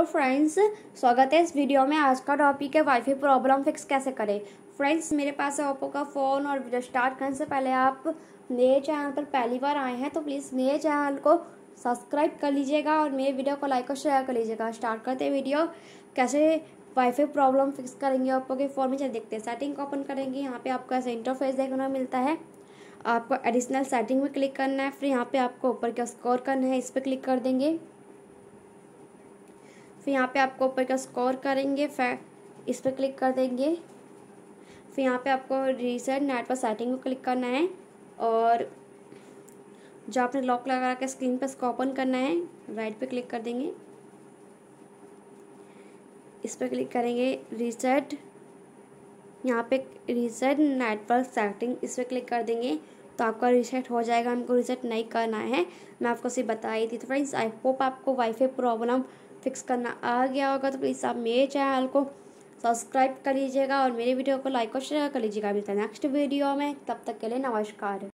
तो फ्रेंड्स स्वागत है इस वीडियो में आज का टॉपिक है वाईफाई प्रॉब्लम फिक्स कैसे करें फ्रेंड्स मेरे पास है ओप्पो का फ़ोन और वीडियो स्टार्ट करने से पहले आप मेरे चैनल पर पहली बार आए हैं तो प्लीज़ मेरे चैनल को सब्सक्राइब कर लीजिएगा और मेरे वीडियो को लाइक और शेयर कर लीजिएगा स्टार्ट करते वीडियो कैसे वाईफाई प्रॉब्लम फिक्स करेंगे ओप्पो के फ़ोन में देखते हैं सेटिंग को ओपन करेंगे यहाँ पर आपको ऐसा इंटरफेस देखने को मिलता है आपको एडिशनल सेटिंग में क्लिक करना है फिर यहाँ पे आपको ऊपर का स्कोर करना है इस पर क्लिक कर देंगे फिर यहाँ पे आपको ऊपर का स्कोर करेंगे इस पर क्लिक कर देंगे फिर यहाँ पे आपको रीसेट नेटवर्क सेटिंग को क्लिक करना है और जो आपने लॉक लगा के स्क्रीन पर इसको ओपन करना है राइट पे क्लिक कर देंगे इस पर क्लिक करेंगे रीसेट यहाँ पे रीसेट नेटवर्क सेटिंग इस पर क्लिक कर देंगे तो आपका रीसेट हो जाएगा हमको रीसेट नहीं करना है मैं आपको सिर्फ बताई थी तो फ्रेंड्स आई होप आपको वाईफाई प्रॉब्लम फिक्स करना आ गया होगा तो प्लीज़ आप मेरे चैनल को सब्सक्राइब कर लीजिएगा और मेरे वीडियो को लाइक और शेयर कर लीजिएगा मिलता है नेक्स्ट वीडियो में तब तक के लिए नमस्कार